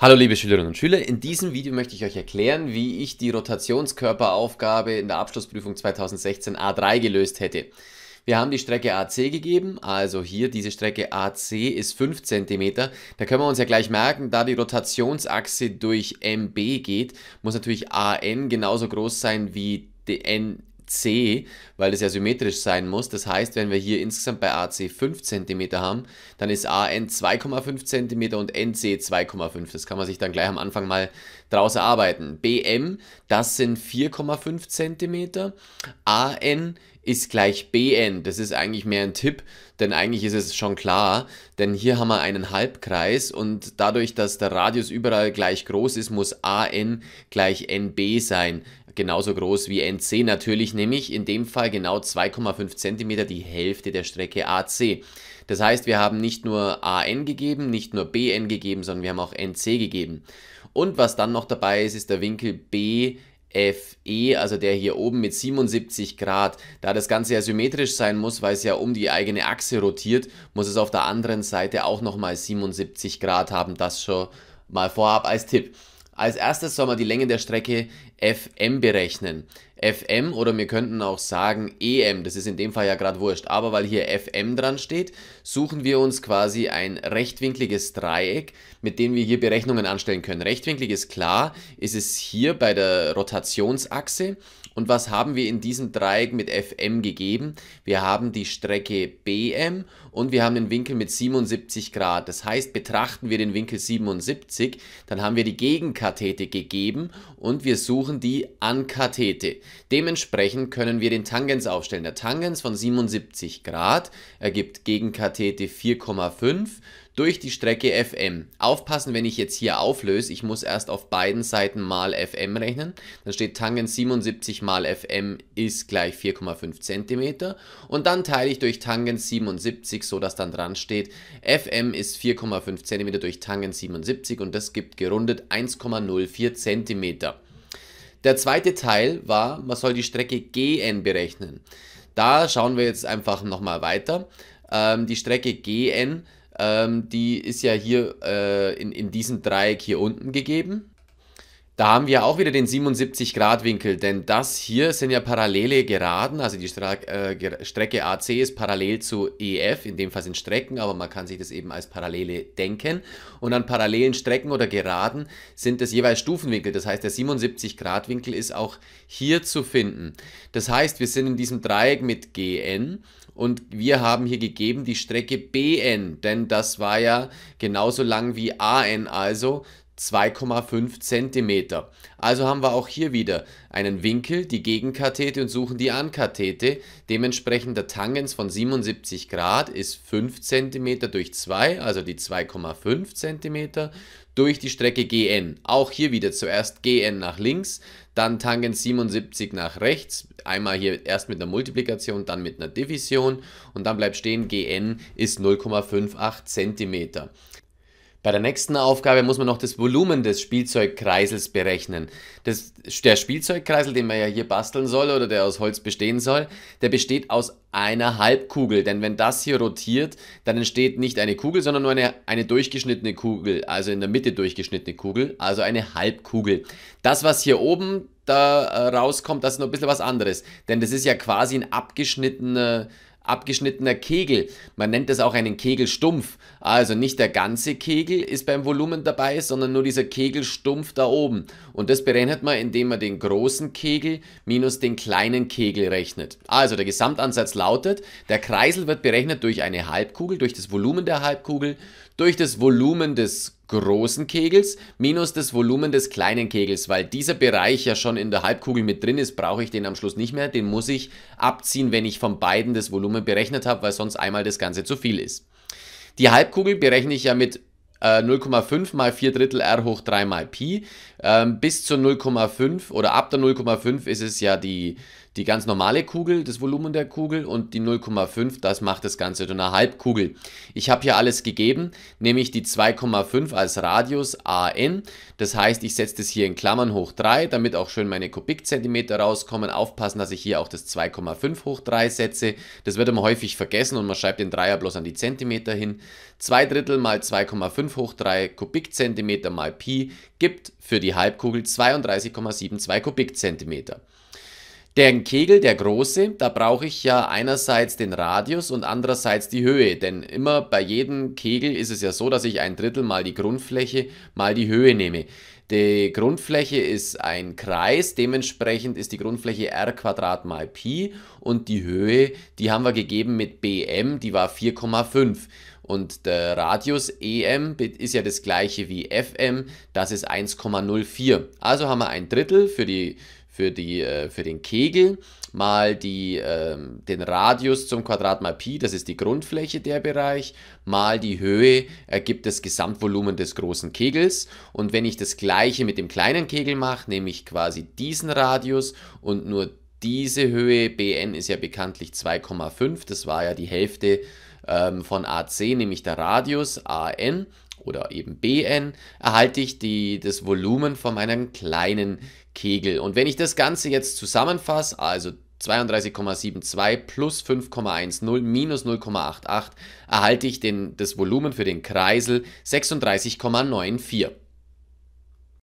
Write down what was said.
Hallo liebe Schülerinnen und Schüler, in diesem Video möchte ich euch erklären, wie ich die Rotationskörperaufgabe in der Abschlussprüfung 2016 A3 gelöst hätte. Wir haben die Strecke AC gegeben, also hier diese Strecke AC ist 5 cm. Da können wir uns ja gleich merken, da die Rotationsachse durch MB geht, muss natürlich AN genauso groß sein wie DN AC, weil es ja symmetrisch sein muss. Das heißt, wenn wir hier insgesamt bei AC 5 cm haben, dann ist AN 2,5 cm und NC 2,5. Das kann man sich dann gleich am Anfang mal draus erarbeiten. BM, das sind 4,5 cm. AN ist gleich BN. Das ist eigentlich mehr ein Tipp, denn eigentlich ist es schon klar, denn hier haben wir einen Halbkreis und dadurch, dass der Radius überall gleich groß ist, muss AN gleich NB sein genauso groß wie NC natürlich, nämlich in dem Fall genau 2,5 cm, die Hälfte der Strecke AC. Das heißt, wir haben nicht nur AN gegeben, nicht nur BN gegeben, sondern wir haben auch NC gegeben. Und was dann noch dabei ist, ist der Winkel BFE, also der hier oben mit 77 Grad. Da das Ganze ja symmetrisch sein muss, weil es ja um die eigene Achse rotiert, muss es auf der anderen Seite auch nochmal 77 Grad haben. Das schon mal vorab als Tipp. Als erstes soll man die Länge der Strecke FM berechnen. FM oder wir könnten auch sagen EM, das ist in dem Fall ja gerade wurscht, aber weil hier FM dran steht, suchen wir uns quasi ein rechtwinkliges Dreieck, mit dem wir hier Berechnungen anstellen können. Rechtwinklig ist klar, ist es hier bei der Rotationsachse und was haben wir in diesem Dreieck mit FM gegeben? Wir haben die Strecke BM und wir haben den Winkel mit 77 Grad. Das heißt, betrachten wir den Winkel 77, dann haben wir die Gegenkathete gegeben und wir suchen die Ankathete. Dementsprechend können wir den Tangens aufstellen. Der Tangens von 77 Grad ergibt gegen Kathete 4,5 durch die Strecke fm. Aufpassen, wenn ich jetzt hier auflöse, ich muss erst auf beiden Seiten mal fm rechnen. Dann steht Tangens 77 mal fm ist gleich 4,5 cm. Und dann teile ich durch Tangens 77, so dass dann dran steht, fm ist 4,5 cm durch Tangens 77 und das gibt gerundet 1,04 cm. Der zweite Teil war, man soll die Strecke GN berechnen. Da schauen wir jetzt einfach nochmal weiter. Ähm, die Strecke GN, ähm, die ist ja hier äh, in, in diesem Dreieck hier unten gegeben. Da haben wir auch wieder den 77 Grad Winkel, denn das hier sind ja parallele Geraden, also die äh, Strecke AC ist parallel zu EF, in dem Fall sind Strecken, aber man kann sich das eben als Parallele denken. Und an parallelen Strecken oder Geraden sind es jeweils Stufenwinkel, das heißt der 77 Grad Winkel ist auch hier zu finden. Das heißt, wir sind in diesem Dreieck mit GN und wir haben hier gegeben die Strecke BN, denn das war ja genauso lang wie AN, also 2,5 cm. Also haben wir auch hier wieder einen Winkel, die Gegenkathete und suchen die Ankathete. Dementsprechend der Tangens von 77 Grad ist 5 cm durch 2, also die 2,5 cm, durch die Strecke GN. Auch hier wieder zuerst GN nach links, dann Tangens 77 nach rechts, einmal hier erst mit einer Multiplikation, dann mit einer Division und dann bleibt stehen, GN ist 0,58 cm. Bei der nächsten Aufgabe muss man noch das Volumen des Spielzeugkreisels berechnen. Das, der Spielzeugkreisel, den man ja hier basteln soll oder der aus Holz bestehen soll, der besteht aus einer Halbkugel. Denn wenn das hier rotiert, dann entsteht nicht eine Kugel, sondern nur eine, eine durchgeschnittene Kugel. Also in der Mitte durchgeschnittene Kugel, also eine Halbkugel. Das, was hier oben da äh, rauskommt, das ist noch ein bisschen was anderes. Denn das ist ja quasi ein abgeschnittener abgeschnittener Kegel. Man nennt das auch einen Kegelstumpf. Also nicht der ganze Kegel ist beim Volumen dabei, sondern nur dieser Kegelstumpf da oben. Und das berechnet man, indem man den großen Kegel minus den kleinen Kegel rechnet. Also der Gesamtansatz lautet, der Kreisel wird berechnet durch eine Halbkugel, durch das Volumen der Halbkugel, durch das Volumen des großen Kegels minus das Volumen des kleinen Kegels, weil dieser Bereich ja schon in der Halbkugel mit drin ist, brauche ich den am Schluss nicht mehr, den muss ich abziehen, wenn ich von beiden das Volumen berechnet habe, weil sonst einmal das Ganze zu viel ist. Die Halbkugel berechne ich ja mit äh, 0,5 mal 4 Drittel r hoch 3 mal Pi. Ähm, bis zu 0,5 oder ab der 0,5 ist es ja die, die ganz normale Kugel, das Volumen der Kugel und die 0,5, das macht das Ganze zu einer Halbkugel. Ich habe hier alles gegeben, nämlich die 2,5 als Radius AN. Das heißt, ich setze das hier in Klammern hoch 3, damit auch schön meine Kubikzentimeter rauskommen. Aufpassen, dass ich hier auch das 2,5 hoch 3 setze. Das wird immer häufig vergessen und man schreibt den Dreier bloß an die Zentimeter hin. 2 Drittel mal 2,5 hoch 3 Kubikzentimeter mal Pi gibt für die Halbkugel 32,72 Kubikzentimeter. Der Kegel, der große, da brauche ich ja einerseits den Radius und andererseits die Höhe, denn immer bei jedem Kegel ist es ja so, dass ich ein Drittel mal die Grundfläche mal die Höhe nehme. Die Grundfläche ist ein Kreis, dementsprechend ist die Grundfläche r Quadrat mal Pi und die Höhe, die haben wir gegeben mit bm, die war 4,5. Und der Radius EM ist ja das gleiche wie FM, das ist 1,04. Also haben wir ein Drittel für die für, die, äh, für den Kegel mal die, äh, den Radius zum Quadrat mal Pi, das ist die Grundfläche der Bereich, mal die Höhe ergibt das Gesamtvolumen des großen Kegels. Und wenn ich das gleiche mit dem kleinen Kegel mache, nehme ich quasi diesen Radius und nur diese Höhe, Bn ist ja bekanntlich 2,5, das war ja die Hälfte ähm, von AC, nämlich der Radius AN oder eben Bn erhalte ich die, das Volumen von meinem kleinen Kegel. Und wenn ich das Ganze jetzt zusammenfasse, also 32,72 plus 5,10 minus 0,88 erhalte ich den, das Volumen für den Kreisel 36,94.